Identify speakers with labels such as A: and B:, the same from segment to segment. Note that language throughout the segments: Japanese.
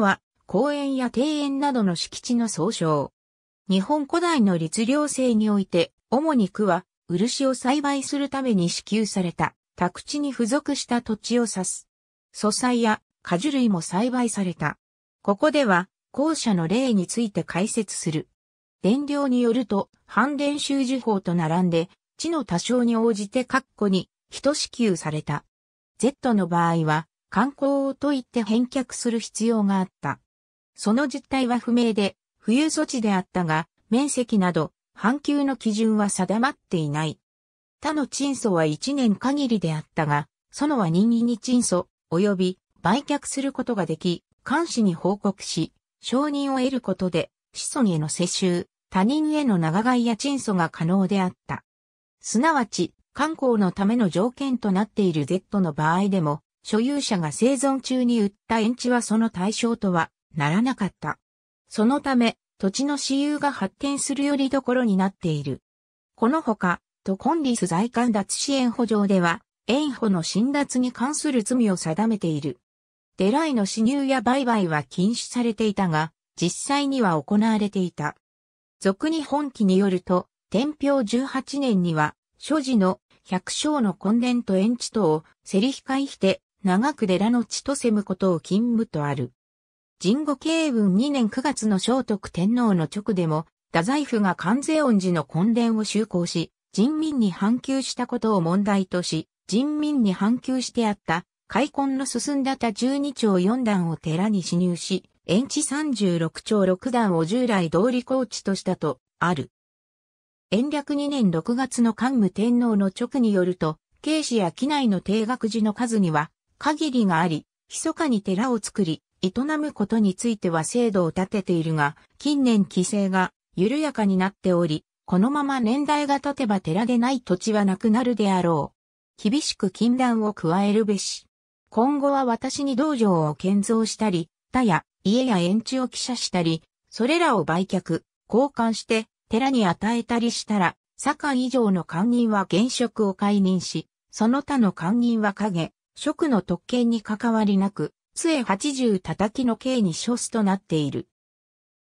A: は、公園や庭園などの敷地の総称。日本古代の律令制において、主に区は、漆を栽培するために支給された、宅地に付属した土地を指す。素材や果樹類も栽培された。ここでは、後者の例について解説する。伝令によると、反伝習受法と並んで、地の多少に応じて括弧に、等支給された。Z の場合は、観光を解いって返却する必要があった。その実態は不明で、浮遊措置であったが、面積など、半球の基準は定まっていない。他の陳訴は1年限りであったが、そのは任意に陳訴、及び売却することができ、監視に報告し、承認を得ることで、子孫への世襲、他人への長買いや陳訴が可能であった。すなわち、観光のための条件となっている Z の場合でも、所有者が生存中に売った園地はその対象とはならなかった。そのため、土地の私有が発展するよりどころになっている。このほか、都コンリス財管脱支援補助では、園保の侵奪に関する罪を定めている。デライの侵入や売買は禁止されていたが、実際には行われていた。俗に本記によると、天平18年には、所持の百姓の根伝と園地等をセリ控えして長く寺の地とせむことを勤務とある。神後慶文2年9月の聖徳天皇の直でも、太宰府が関税恩寺の根伝を修行し、人民に反旧したことを問題とし、人民に反旧してあった、開墾の進んだた12丁4段を寺に侵入し、延地36丁6段を従来通り高地としたと、ある。延暦2年6月の桓武天皇の直によると、慶氏や機内の定額寺の数には、限りがあり、密かに寺を作り、営むことについては制度を立てているが、近年規制が緩やかになっており、このまま年代が経てば寺でない土地はなくなるであろう。厳しく禁断を加えるべし。今後は私に道場を建造したり、他や家や園地を記者したり、それらを売却、交換して寺に与えたりしたら、左官以上の官人は現職を解任し、その他の官人は影、職の特権に関わりなく、杖八十叩きの刑に処すとなっている。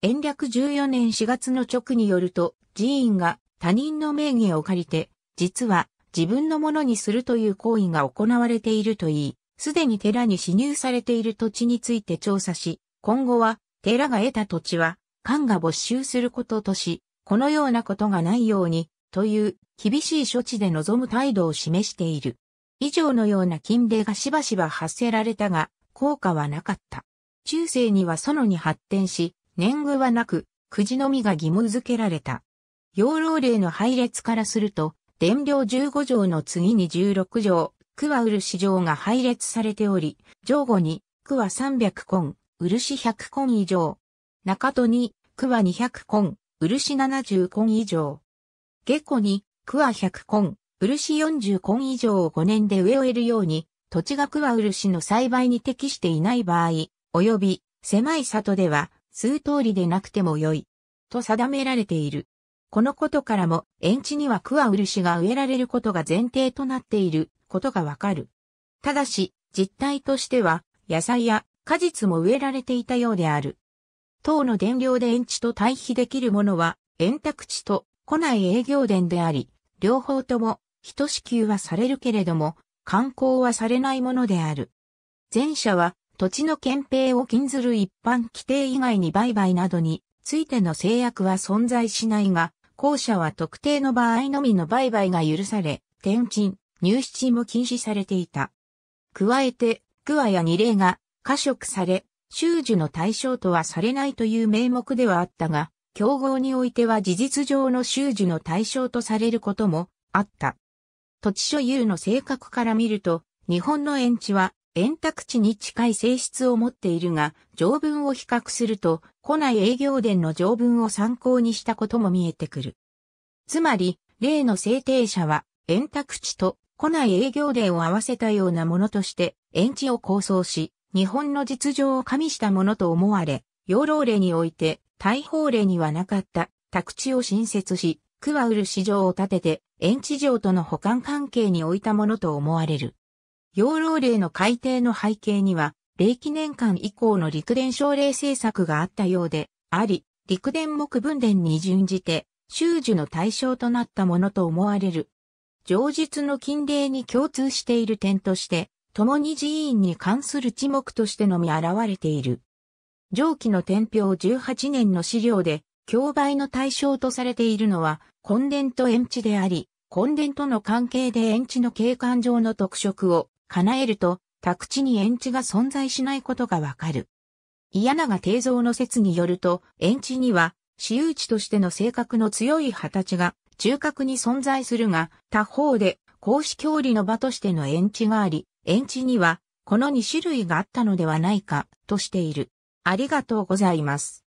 A: 延暦十四年四月の直によると、寺院が他人の名義を借りて、実は自分のものにするという行為が行われているといい、すでに寺に支入されている土地について調査し、今後は寺が得た土地は、官が没収することとし、このようなことがないように、という厳しい処置で臨む態度を示している。以上のような禁令がしばしば発せられたが、効果はなかった。中世には園に発展し、年貢はなく、くじのみが義務付けられた。養老令の配列からすると、伝領15条の次に16条、区は漆条が配列されており、上後に、区は300根、漆100根以上。中戸に、区は200根、漆70根以上。下戸に、区は100根、漆40根以上を5年で植え終えるように、土地が桑漆の栽培に適していない場合、及び狭い里では数通りでなくても良い、と定められている。このことからも、園地には桑漆が植えられることが前提となっていることがわかる。ただし、実態としては、野菜や果実も植えられていたようである。等の電量で園地と対比できるものは、円卓地と古内営業電であり、両方とも人支給はされるけれども、観光はされないものである。前者は、土地の憲兵を禁ずる一般規定以外に売買などについての制約は存在しないが、後者は特定の場合のみの売買が許され、転賃、入室も禁止されていた。加えて、クワや二例が過食され、修受の対象とはされないという名目ではあったが、競合においては事実上の修受の対象とされることもあった。土地所有の性格から見ると、日本の園地は円卓地に近い性質を持っているが、条文を比較すると、古内営業伝の条文を参考にしたことも見えてくる。つまり、例の制定者は、円卓地と古内営業伝を合わせたようなものとして、園地を構想し、日本の実情を加味したものと思われ、養老例において、大法令にはなかった、宅地を新設し、クワウ市場を建てて、園地上との保管関係に置いたものと思われる。養老令の改定の背景には、霊記年間以降の陸伝奨励政策があったようで、あり、陸伝木分伝に準じて、修授の対象となったものと思われる。上述の禁令に共通している点として、共に寺院に関する地目としてのみ現れている。上記の天平18年の資料で、競売の対象とされているのは、根伝と園地であり、根伝との関係で園地の景観上の特色を叶えると、宅地に園地が存在しないことがわかる。嫌長定蔵の説によると、園地には、私有地としての性格の強い形が中核に存在するが、他方で、公私協理の場としての園地があり、園地には、この2種類があったのではないか、としている。ありがとうございます。